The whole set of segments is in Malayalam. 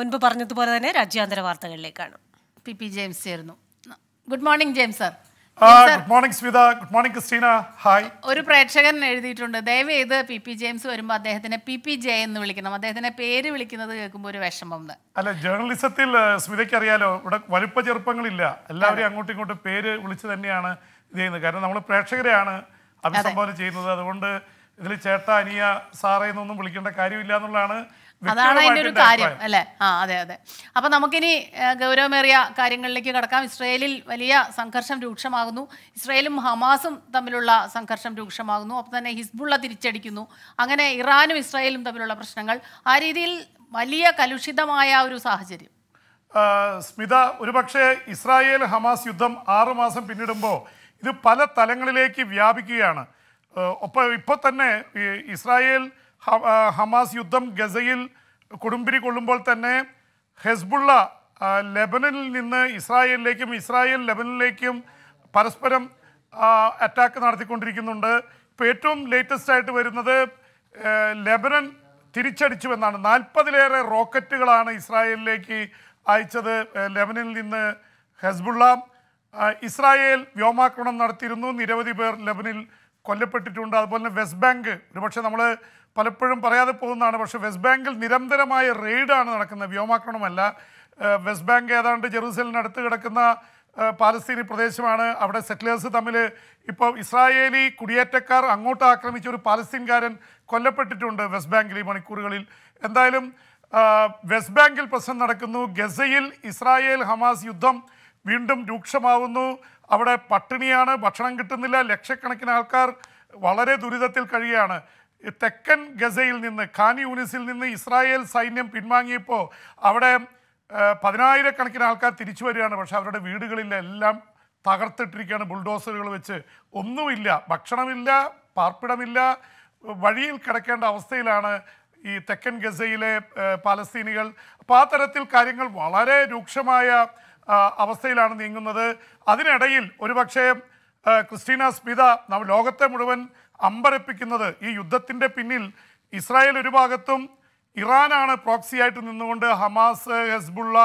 മുൻപ് പറഞ്ഞതുപോലെ തന്നെ രാജ്യാന്തര വാർത്തകളിലേക്കാണ് പി പി ജെയിംസ് ചേർന്നു good morning James sir good morning Smitha good morning ഒരു പ്രേക്ഷകൻ എഴുതിയിട്ടുണ്ട് ദയവ് ചെയ്ത് പി പി ജെയിംസ് വരുമ്പോൾ അദ്ദേഹത്തിനെ പി പി ജെ എന്ന് വിളിക്കണം അദ്ദേഹത്തിന്റെ പേര് വിളിക്കുന്നത് കേൾക്കുമ്പോൾ ഒരു വിഷമം അല്ല ജേർണലിസത്തിൽ സ്മിതയ്ക്ക് അറിയാലോ ഇവിടെ വലുപ്പ ചെറുപ്പങ്ങളില്ല എല്ലാവരും അങ്ങോട്ടും ഇങ്ങോട്ടും പേര് വിളിച്ച് തന്നെയാണ് ഇത് ചെയ്യുന്നത് കാരണം നമ്മൾ പ്രേക്ഷകരെയാണ് അഭിസംബോധന ചെയ്യുന്നത് അതുകൊണ്ട് ഇതിൽ ചേട്ട അനിയ സാറേന്നൊന്നും എന്നൊന്നും വിളിക്കേണ്ട കാര്യമില്ല എന്നുള്ളതാണ് അതാണ് അതിന്റെ ഒരു കാര്യം അല്ലേ ആ അതെ അതെ അപ്പൊ നമുക്കിനി ഗൗരവമേറിയ കാര്യങ്ങളിലേക്ക് കടക്കാം ഇസ്രയേലിൽ വലിയ സംഘർഷം രൂക്ഷമാകുന്നു ഇസ്രയേലും ഹമാസും തമ്മിലുള്ള സംഘർഷം രൂക്ഷമാകുന്നു അപ്പൊ തന്നെ ഹിസ്ബുള്ള തിരിച്ചടിക്കുന്നു അങ്ങനെ ഇറാനും ഇസ്രയേലും തമ്മിലുള്ള പ്രശ്നങ്ങൾ ആ രീതിയിൽ വലിയ കലുഷിതമായ ഒരു സാഹചര്യം സ്മിത ഒരുപക്ഷെ ഇസ്രായേൽ ഹമാസ് യുദ്ധം ആറുമാസം പിന്നിടുമ്പോൾ ഇത് പല തലങ്ങളിലേക്ക് വ്യാപിക്കുകയാണ് ഒപ്പം ഇപ്പോൾ തന്നെ ഇസ്രായേൽ ഹമാസ് യുദ്ധം ഗസയിൽ കൊടുമ്പിരി കൊള്ളുമ്പോൾ തന്നെ ഹെസ്ബുള്ള ലെബനനിൽ നിന്ന് ഇസ്രായേലിലേക്കും ഇസ്രായേൽ ലെബനിലേക്കും പരസ്പരം അറ്റാക്ക് നടത്തിക്കൊണ്ടിരിക്കുന്നുണ്ട് ഇപ്പോൾ ഏറ്റവും ലേറ്റസ്റ്റ് ആയിട്ട് വരുന്നത് ലെബനൻ തിരിച്ചടിച്ചുവെന്നാണ് നാൽപ്പതിലേറെ റോക്കറ്റുകളാണ് ഇസ്രായേലിലേക്ക് അയച്ചത് ലെബനിൽ നിന്ന് ഹെസ്ബുള്ള ഇസ്രായേൽ വ്യോമാക്രമണം നടത്തിയിരുന്നു നിരവധി പേർ ലെബനിൽ കൊല്ലപ്പെട്ടിട്ടുണ്ട് അതുപോലെ തന്നെ വെസ്റ്റ് ബാങ്ക് ഒരുപക്ഷെ നമ്മൾ പലപ്പോഴും പറയാതെ പോകുന്നതാണ് പക്ഷേ വെസ്റ്റ് ബാങ്കിൽ നിരന്തരമായ റെയ്ഡാണ് നടക്കുന്നത് വ്യോമാക്രമണമല്ല വെസ്റ്റ് ബാങ്ക് ഏതാണ്ട് ജെറൂസലിനടുത്ത് കിടക്കുന്ന പാലസ്തീനി പ്രദേശമാണ് അവിടെ സെറ്റിലേഴ്സ് തമ്മിൽ ഇപ്പോൾ ഇസ്രായേലി കുടിയേറ്റക്കാർ അങ്ങോട്ട് ആക്രമിച്ച ഒരു പാലസ്തീൻകാരൻ കൊല്ലപ്പെട്ടിട്ടുണ്ട് വെസ്റ്റ് ബാങ്കിൽ ഈ മണിക്കൂറുകളിൽ എന്തായാലും വെസ്റ്റ് ബാങ്കിൽ പ്രശ്നം നടക്കുന്നു ഗസയിൽ ഇസ്രായേൽ ഹമാസ് യുദ്ധം വീണ്ടും രൂക്ഷമാവുന്നു അവിടെ പട്ടിണിയാണ് ഭക്ഷണം കിട്ടുന്നില്ല ലക്ഷക്കണക്കിന് ആൾക്കാർ വളരെ ദുരിതത്തിൽ കഴിയുകയാണ് തെക്കൻ ഗസയിൽ നിന്ന് ഖാനി യൂണിസിൽ നിന്ന് ഇസ്രായേൽ സൈന്യം പിൻവാങ്ങിയപ്പോൾ അവിടെ പതിനായിരക്കണക്കിന് ആൾക്കാർ തിരിച്ചു വരികയാണ് പക്ഷേ അവരുടെ വീടുകളിലെല്ലാം തകർത്തിട്ടിരിക്കുകയാണ് ബുൾഡോസറുകൾ വെച്ച് ഒന്നുമില്ല ഭക്ഷണമില്ല പാർപ്പിടമില്ല വഴിയിൽ കിടക്കേണ്ട അവസ്ഥയിലാണ് ഈ തെക്കൻ ഗസയിലെ പാലസ്തീനികൾ അപ്പോൾ ആ തരത്തിൽ കാര്യങ്ങൾ വളരെ രൂക്ഷമായ അവസ്ഥയിലാണ് നീങ്ങുന്നത് അതിനിടയിൽ ഒരുപക്ഷെ ക്രിസ്റ്റീന സ്മിത ലോകത്തെ മുഴുവൻ അമ്പരപ്പിക്കുന്നത് ഈ യുദ്ധത്തിൻ്റെ പിന്നിൽ ഇസ്രായേൽ ഒരു ഭാഗത്തും ഇറാനാണ് പ്രോക്സിയായിട്ട് നിന്നുകൊണ്ട് ഹമാസ് ഹെസ്ബുള്ള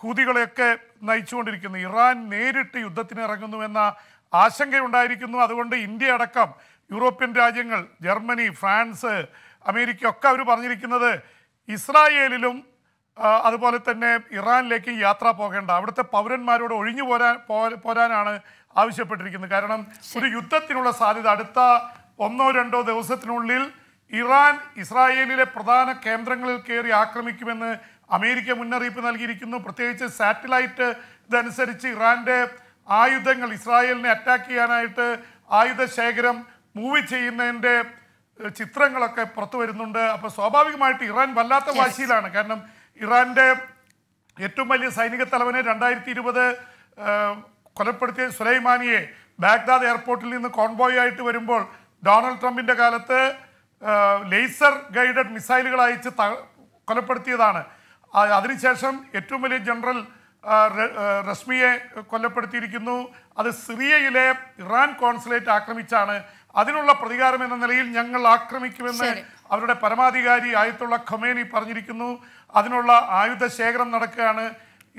ഹൂതികളെയൊക്കെ നയിച്ചുകൊണ്ടിരിക്കുന്നു ഇറാൻ നേരിട്ട് യുദ്ധത്തിന് ഇറങ്ങുന്നുവെന്ന ആശങ്കയുണ്ടായിരിക്കുന്നു അതുകൊണ്ട് ഇന്ത്യ അടക്കം യൂറോപ്യൻ രാജ്യങ്ങൾ ജർമ്മനി ഫ്രാൻസ് അമേരിക്ക ഒക്കെ അവർ പറഞ്ഞിരിക്കുന്നത് ഇസ്രായേലിലും അതുപോലെ തന്നെ ഇറാനിലേക്ക് യാത്ര പോകേണ്ട അവിടുത്തെ പൗരന്മാരോട് ഒഴിഞ്ഞു പോരാൻ പോരാനാണ് ആവശ്യപ്പെട്ടിരിക്കുന്നത് കാരണം ഒരു യുദ്ധത്തിനുള്ള സാധ്യത അടുത്ത ഒന്നോ രണ്ടോ ദിവസത്തിനുള്ളിൽ ഇറാൻ ഇസ്രായേലിലെ പ്രധാന കേന്ദ്രങ്ങളിൽ കയറി ആക്രമിക്കുമെന്ന് അമേരിക്ക മുന്നറിയിപ്പ് നൽകിയിരിക്കുന്നു പ്രത്യേകിച്ച് സാറ്റലൈറ്റ് ഇതനുസരിച്ച് ഇറാൻ്റെ ആയുധങ്ങൾ ഇസ്രായേലിനെ അറ്റാക്ക് ചെയ്യാനായിട്ട് ആയുധ ശേഖരം മൂവ് ചെയ്യുന്നതിൻ്റെ ചിത്രങ്ങളൊക്കെ പുറത്തു വരുന്നുണ്ട് അപ്പോൾ സ്വാഭാവികമായിട്ട് ഇറാൻ വല്ലാത്ത വാശിയിലാണ് കാരണം ഇറാന്റെ ഏറ്റവും വലിയ സൈനിക തലവനെ രണ്ടായിരത്തി ഇരുപത് കൊലപ്പെടുത്തിയ സുലൈമാനിയെ ബാഗ്ദാദ് എയർപോർട്ടിൽ നിന്ന് കോൺബോയ് ആയിട്ട് വരുമ്പോൾ ഡൊണാൾഡ് ട്രംപിന്റെ കാലത്ത് ലേസർ ഗൈഡഡ് മിസൈലുകൾ അയച്ച് കൊലപ്പെടുത്തിയതാണ് അതിനുശേഷം ഏറ്റവും വലിയ ജനറൽ റസ്മിയെ കൊല്ലപ്പെടുത്തിയിരിക്കുന്നു അത് സിറിയയിലെ ഇറാൻ കോൺസുലേറ്റ് ആക്രമിച്ചാണ് അതിനുള്ള പ്രതികാരം എന്ന നിലയിൽ ഞങ്ങൾ ആക്രമിക്കുമെന്ന് അവരുടെ പരമാധികാരി ആയത്തുള്ള ഖമേനി പറഞ്ഞിരിക്കുന്നു അതിനുള്ള ആയുധ ശേഖരം നടക്കുകയാണ്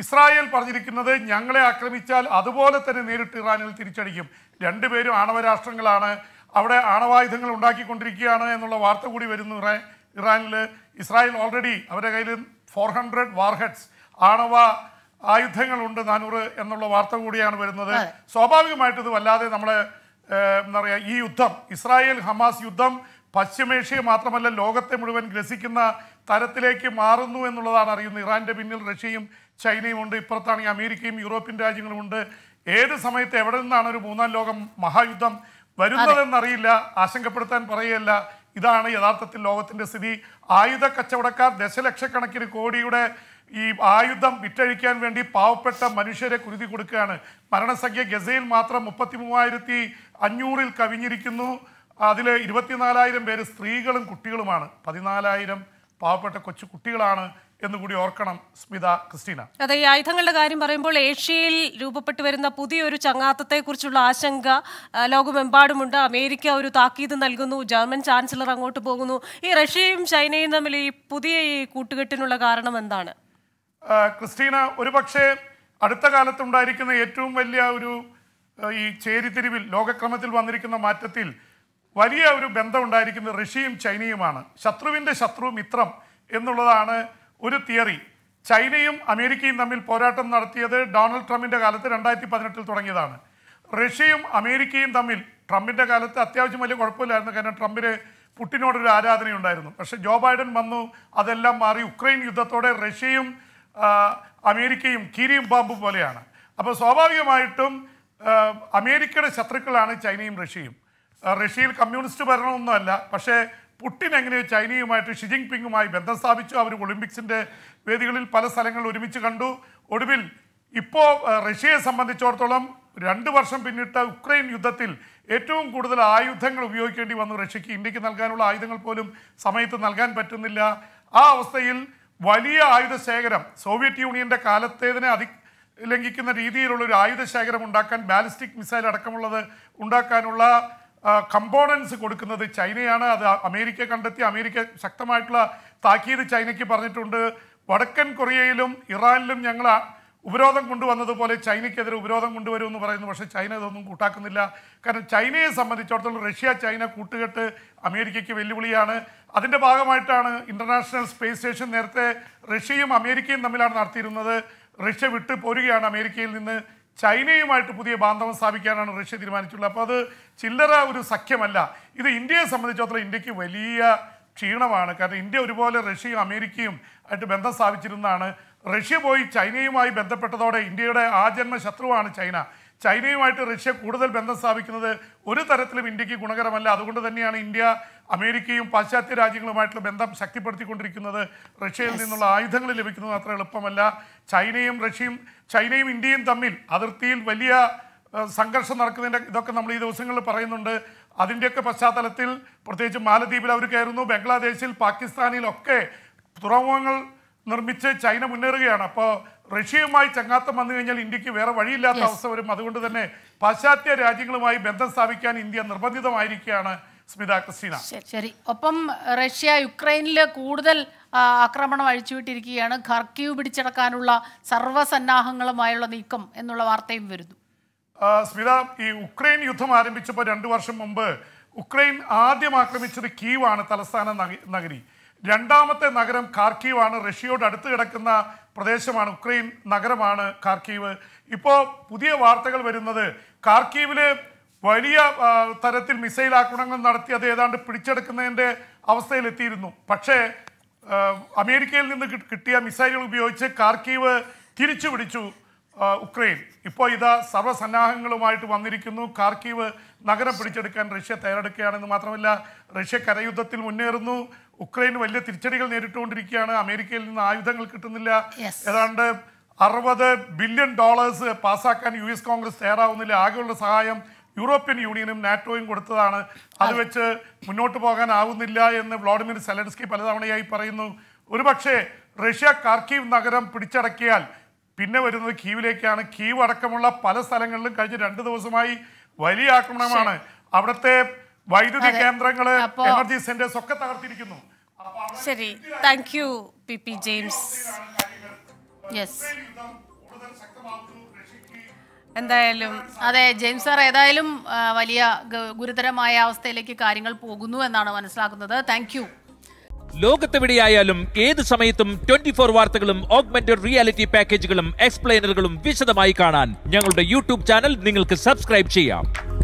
ഇസ്രായേൽ പറഞ്ഞിരിക്കുന്നത് ഞങ്ങളെ ആക്രമിച്ചാൽ അതുപോലെ തന്നെ നേരിട്ട് ഇറാനിൽ തിരിച്ചടിക്കും രണ്ടുപേരും ആണവ രാഷ്ട്രങ്ങളാണ് അവിടെ ആണവായുധങ്ങൾ ഉണ്ടാക്കിക്കൊണ്ടിരിക്കുകയാണ് എന്നുള്ള വാർത്ത കൂടി വരുന്നു ഇറാൻ ഇറാനിൽ ഇസ്രായേൽ ഓൾറെഡി അവരുടെ കയ്യിൽ ഫോർ ഹൺഡ്രഡ് വാർഹെഡ്സ് ആണവ ആയുധങ്ങളുണ്ട് നാനൂറ് എന്നുള്ള വാർത്ത കൂടിയാണ് വരുന്നത് സ്വാഭാവികമായിട്ട് ഇത് വല്ലാതെ നമ്മളെ എന്താ പറയുക ഈ യുദ്ധം ഇസ്രായേൽ ഹമാസ് യുദ്ധം പശ്ചിമേഷ്യ മാത്രമല്ല ലോകത്തെ മുഴുവൻ ഗ്രസിക്കുന്ന തരത്തിലേക്ക് മാറുന്നു എന്നുള്ളതാണ് അറിയുന്നത് ഇറാൻ്റെ പിന്നിൽ റഷ്യയും ചൈനയും ഉണ്ട് ഇപ്പുറത്താണെങ്കിൽ അമേരിക്കയും യൂറോപ്യൻ രാജ്യങ്ങളുമുണ്ട് ഏത് സമയത്ത് എവിടെ നിന്നാണ് ഒരു മൂന്നാം ലോകം മഹായുദ്ധം വരുന്നതെന്നറിയില്ല ആശങ്കപ്പെടുത്താൻ പറയുകയല്ല ഇതാണ് യഥാർത്ഥത്തിൽ ലോകത്തിന്റെ സ്ഥിതി ആയുധ കച്ചവടക്കാർ ദശലക്ഷക്കണക്കിന് കോടിയുടെ ഈ ആയുധം വിറ്റഴിക്കാൻ വേണ്ടി പാവപ്പെട്ട മനുഷ്യരെ കുരുതി കൊടുക്കുകയാണ് മരണസംഖ്യ ഗസയിൽ മാത്രം മുപ്പത്തി മൂവായിരത്തി അഞ്ഞൂറിൽ കവിഞ്ഞിരിക്കുന്നു അതിൽ ഇരുപത്തിനാലായിരം പേര് സ്ത്രീകളും കുട്ടികളുമാണ് പതിനാലായിരം പാവപ്പെട്ട കൊച്ചു കുട്ടികളാണ് എന്നുകൂടി ഓർക്കണം സ്മിത ക്രിസ്റ്റീന അതെ ഈ ആയുധങ്ങളുടെ കാര്യം പറയുമ്പോൾ ഏഷ്യയിൽ രൂപപ്പെട്ടു വരുന്ന പുതിയൊരു ചങ്ങാത്തത്തെക്കുറിച്ചുള്ള ആശങ്ക ലോകമെമ്പാടുമുണ്ട് അമേരിക്ക ഒരു താക്കീത് നൽകുന്നു ജർമ്മൻ ചാൻസലർ അങ്ങോട്ട് പോകുന്നു ഈ റഷ്യയും ചൈനയും തമ്മിൽ ഈ പുതിയ ഈ കൂട്ടുകെട്ടിനുള്ള കാരണം എന്താണ് ക്രിസ്റ്റീന പക്ഷേ അടുത്ത കാലത്തുണ്ടായിരിക്കുന്ന ഏറ്റവും വലിയ ഒരു ഈ ചേരിതിരിവിൽ ലോകക്രമത്തിൽ വന്നിരിക്കുന്ന മാറ്റത്തിൽ വലിയ ഒരു ബന്ധമുണ്ടായിരിക്കുന്നത് റഷ്യയും ചൈനയുമാണ് ശത്രുവിൻ്റെ ശത്രു മിത്രം എന്നുള്ളതാണ് ഒരു തിയറി ചൈനയും അമേരിക്കയും തമ്മിൽ പോരാട്ടം നടത്തിയത് ഡൊണാൾഡ് ട്രംപിൻ്റെ കാലത്ത് രണ്ടായിരത്തി പതിനെട്ടിൽ തുടങ്ങിയതാണ് റഷ്യയും അമേരിക്കയും തമ്മിൽ ട്രംപിൻ്റെ കാലത്ത് അത്യാവശ്യം വലിയ കുഴപ്പമില്ലായിരുന്നു കാരണം ട്രംപിന് പുട്ടിനോടൊരു ആരാധനയുണ്ടായിരുന്നു പക്ഷേ ജോ ബൈഡൻ വന്നു അതെല്ലാം മാറി ഉക്രൈൻ യുദ്ധത്തോടെ റഷ്യയും അമേരിക്കയും കീരിയും പാമ്പും പോലെയാണ് അപ്പോൾ സ്വാഭാവികമായിട്ടും അമേരിക്കയുടെ ശത്രുക്കളാണ് ചൈനയും റഷ്യയും റഷ്യയിൽ കമ്മ്യൂണിസ്റ്റ് ഭരണമൊന്നുമല്ല പക്ഷേ പുട്ടിൻ എങ്ങനെയോ ചൈനയുമായിട്ട് ഷി ജിങ് പിങ്ങുമായി ബന്ധം സ്ഥാപിച്ചു അവർ ഒളിമ്പിക്സിൻ്റെ വേദികളിൽ പല സ്ഥലങ്ങളിൽ ഒരുമിച്ച് കണ്ടു ഒടുവിൽ ഇപ്പോൾ റഷ്യയെ സംബന്ധിച്ചിടത്തോളം രണ്ട് വർഷം പിന്നിട്ട ഉക്രൈൻ യുദ്ധത്തിൽ ഏറ്റവും കൂടുതൽ ആയുധങ്ങൾ ഉപയോഗിക്കേണ്ടി വന്നു റഷ്യക്ക് ഇന്ത്യക്ക് നൽകാനുള്ള ആയുധങ്ങൾ പോലും സമയത്ത് നൽകാൻ പറ്റുന്നില്ല ആ അവസ്ഥയിൽ വലിയ ആയുധ ശേഖരം സോവിയറ്റ് യൂണിയൻ്റെ കാലത്തേതിനെ അതി ലംഘിക്കുന്ന രീതിയിലുള്ള ഒരു ആയുധ ശേഖരം ഉണ്ടാക്കാൻ ബാലിസ്റ്റിക് മിസൈൽ അടക്കമുള്ളത് ഉണ്ടാക്കാനുള്ള കമ്പോണൻസ് കൊടുക്കുന്നത് ചൈനയാണ് അത് അമേരിക്ക കണ്ടെത്തി അമേരിക്ക ശക്തമായിട്ടുള്ള താക്കീത് ചൈനയ്ക്ക് പറഞ്ഞിട്ടുണ്ട് വടക്കൻ കൊറിയയിലും ഇറാനിലും ഞങ്ങൾ ഉപരോധം കൊണ്ടുവന്നതുപോലെ ചൈനയ്ക്കെതിരെ ഉപരോധം കൊണ്ടുവരും എന്ന് പറയുന്നു പക്ഷേ ചൈന ഇതൊന്നും കൂട്ടാക്കുന്നില്ല കാരണം ചൈനയെ സംബന്ധിച്ചിടത്തോളം റഷ്യ ചൈന കൂട്ടുകെട്ട് അമേരിക്കയ്ക്ക് വെല്ലുവിളിയാണ് അതിൻ്റെ ഭാഗമായിട്ടാണ് ഇൻ്റർനാഷണൽ സ്പേസ് സ്റ്റേഷൻ നേരത്തെ റഷ്യയും അമേരിക്കയും തമ്മിലാണ് നടത്തിയിരുന്നത് റഷ്യ വിട്ടു പോരുകയാണ് അമേരിക്കയിൽ നിന്ന് ചൈനയുമായിട്ട് പുതിയ ബാന്ധവം സ്ഥാപിക്കാനാണ് റഷ്യ തീരുമാനിച്ചിട്ടുള്ളത് അപ്പോൾ അത് ചില്ലറ ഒരു സഖ്യമല്ല ഇത് ഇന്ത്യയെ സംബന്ധിച്ചിടത്തോളം ഇന്ത്യക്ക് വലിയ ക്ഷീണമാണ് കാരണം ഇന്ത്യ ഒരുപോലെ റഷ്യയും അമേരിക്കയും ആയിട്ട് ബന്ധം സ്ഥാപിച്ചിരുന്നതാണ് റഷ്യ പോയി ചൈനയുമായി ബന്ധപ്പെട്ടതോടെ ഇന്ത്യയുടെ ആജന്മ ശത്രുവാണ് ചൈന ചൈനയുമായിട്ട് റഷ്യ കൂടുതൽ ബന്ധം സ്ഥാപിക്കുന്നത് ഒരു തരത്തിലും ഇന്ത്യക്ക് ഗുണകരമല്ല അതുകൊണ്ട് തന്നെയാണ് ഇന്ത്യ അമേരിക്കയും പാശ്ചാത്യ രാജ്യങ്ങളുമായിട്ടുള്ള ബന്ധം ശക്തിപ്പെടുത്തിക്കൊണ്ടിരിക്കുന്നത് റഷ്യയിൽ നിന്നുള്ള ആയുധങ്ങൾ ലഭിക്കുന്നത് അത്ര എളുപ്പമല്ല ചൈനയും റഷ്യയും ചൈനയും ഇന്ത്യയും തമ്മിൽ അതിർത്തിയിൽ വലിയ സംഘർഷം നടക്കുന്നതിൻ്റെ ഇതൊക്കെ നമ്മൾ ഈ ദിവസങ്ങളിൽ പറയുന്നുണ്ട് അതിൻ്റെയൊക്കെ പശ്ചാത്തലത്തിൽ പ്രത്യേകിച്ച് മാലദ്വീപിൽ അവർ കയറുന്നു ബംഗ്ലാദേശിൽ പാകിസ്ഥാനിലൊക്കെ തുറമുഖങ്ങൾ നിർമ്മിച്ച് ചൈന മുന്നേറുകയാണ് അപ്പോൾ റഷ്യയുമായി ചങ്ങാത്തം വന്നു കഴിഞ്ഞാൽ ഇന്ത്യക്ക് വേറെ വഴിയില്ലാത്ത അവസ്ഥ വരും അതുകൊണ്ട് തന്നെ പാശ്ചാത്യ രാജ്യങ്ങളുമായി ബന്ധം സ്ഥാപിക്കാൻ ഇന്ത്യ നിർബന്ധിതമായിരിക്കുകയാണ് സ്മിത ക്രിസ്റ്റീന ശരി ഒപ്പം റഷ്യ യുക്രൈനിൽ കൂടുതൽ ആക്രമണം അഴിച്ചുവിട്ടിരിക്കുകയാണ് ഖർക്കീവ് പിടിച്ചടക്കാനുള്ള സർവ്വസന്നാഹങ്ങളുമായുള്ള നീക്കം എന്നുള്ള വാർത്തയും വരുന്നു സ്മിത ഈ ഉക്രൈൻ യുദ്ധം ആരംഭിച്ചപ്പോൾ രണ്ടു വർഷം മുമ്പ് ഉക്രൈൻ ആദ്യം ആക്രമിച്ചത് കീവാണ് തലസ്ഥാന നഗരി രണ്ടാമത്തെ നഗരം ആണ് റഷ്യയോട് അടുത്ത് കിടക്കുന്ന പ്രദേശമാണ് ഉക്രൈൻ നഗരമാണ് കാർക്കീവ് ഇപ്പോൾ പുതിയ വാർത്തകൾ വരുന്നത് കാർക്കീവിൽ വലിയ തരത്തിൽ മിസൈൽ ആക്രമണങ്ങൾ നടത്തി അത് ഏതാണ്ട് പിടിച്ചെടുക്കുന്നതിൻ്റെ അവസ്ഥയിലെത്തിയിരുന്നു പക്ഷേ അമേരിക്കയിൽ നിന്ന് കിട്ടിയ മിസൈലുകൾ ഉപയോഗിച്ച് കാർക്കീവ് തിരിച്ചു പിടിച്ചു ഉക്രൈൻ ഇപ്പോൾ ഇതാ സർവ്വസന്നാഹങ്ങളുമായിട്ട് വന്നിരിക്കുന്നു കാർക്കീവ് നഗരം പിടിച്ചെടുക്കാൻ റഷ്യ തയ്യാറെടുക്കുകയാണെന്ന് മാത്രമല്ല റഷ്യ കരയുദ്ധത്തിൽ മുന്നേറുന്നു ഉക്രൈൻ വലിയ തിരിച്ചടികൾ നേരിട്ടുകൊണ്ടിരിക്കുകയാണ് അമേരിക്കയിൽ നിന്ന് ആയുധങ്ങൾ കിട്ടുന്നില്ല ഏതാണ്ട് അറുപത് ബില്യൺ ഡോളേഴ്സ് പാസ്സാക്കാൻ യു എസ് കോൺഗ്രസ് തയ്യാറാവുന്നില്ല ആകെയുള്ള സഹായം യൂറോപ്യൻ യൂണിയനും നാറ്റോയും കൊടുത്തതാണ് അത് വെച്ച് മുന്നോട്ട് പോകാനാവുന്നില്ല എന്ന് വ്ളാഡിമിർ സെലൻസ്കി പലതവണയായി പറയുന്നു ഒരുപക്ഷെ റഷ്യ കാർക്കീവ് നഗരം പിടിച്ചടക്കിയാൽ പിന്നെ വരുന്നത് കീവിലേക്കാണ് കീവ് അടക്കമുള്ള പല സ്ഥലങ്ങളിലും കഴിഞ്ഞ രണ്ട് ദിവസമായി വലിയ ആക്രമണമാണ് അവിടുത്തെ വൈദ്യുതി കേന്ദ്രങ്ങള് എനർജി സെന്റേഴ്സ് ഒക്കെ തകർത്തിരിക്കുന്നു ശരി thank you P P James yes എന്തായാലും അതെ ജെയിംസ് സാർ ഏതായാലും വലിയ ഗുരുതരമായ അവസ്ഥയിലേക്ക് കാര്യങ്ങൾ പോകുന്നു എന്നാണ് മനസ്സിലാക്കുന്നത് താങ്ക് യു ലോകത്തെവിടെയായാലും ഏത് സമയത്തും ട്വന്റി ഫോർ വാർത്തകളും ഓഗ്മെന്റഡ് റിയാലിറ്റി പാക്കേജുകളും എക്സ്പ്ലെയിനറുകളും വിശദമായി കാണാൻ ഞങ്ങളുടെ യൂട്യൂബ് ചാനൽ നിങ്ങൾക്ക് സബ്സ്ക്രൈബ് ചെയ്യാം